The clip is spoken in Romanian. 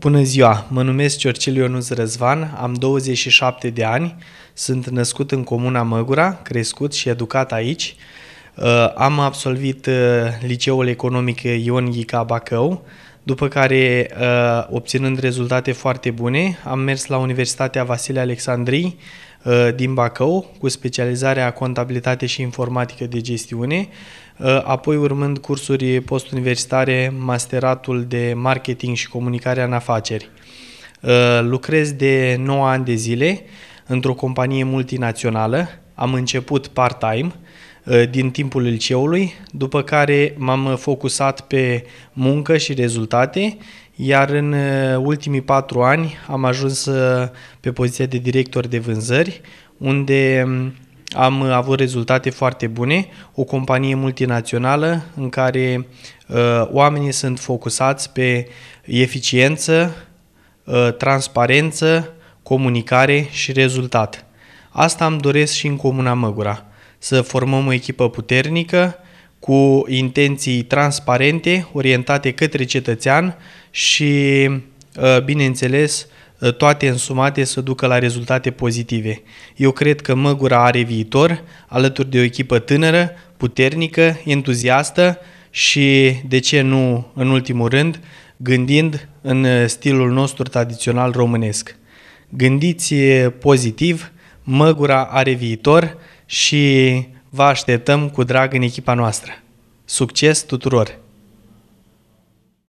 Bună ziua! Mă numesc Ciorcil Ionuț Răzvan, am 27 de ani, sunt născut în comuna Măgura, crescut și educat aici. Uh, am absolvit uh, Liceul Economic Ion Ghica Bacău, după care, uh, obținând rezultate foarte bune, am mers la Universitatea Vasile Alexandrii uh, din Bacău, cu specializarea contabilitate și informatică de gestiune, uh, apoi urmând cursuri postuniversitare, masteratul de marketing și comunicarea în afaceri. Lucrez de 9 ani de zile într-o companie multinațională, am început part-time, Eh, din timpul liceului, după care m-am focusat pe muncă și rezultate, iar în eh, ultimii patru ani am ajuns eh, pe poziția de director de vânzări, unde mm, am avut rezultate foarte bune, o companie multinațională în care uh, oamenii sunt focusați pe eficiență, uh, transparență, comunicare și rezultat. Asta îmi doresc și în Comuna Măgura să formăm o echipă puternică, cu intenții transparente, orientate către cetățean și, ă, bineînțeles, ă, toate însumate să ducă la rezultate pozitive. Eu cred că Măgura are viitor, alături de o echipă tânără, puternică, entuziastă și, de ce nu, în ultimul rând, gândind în stilul nostru tradițional românesc. Gândiți pozitiv, Măgura are viitor, și vă așteptăm cu drag în echipa noastră. Succes tuturor!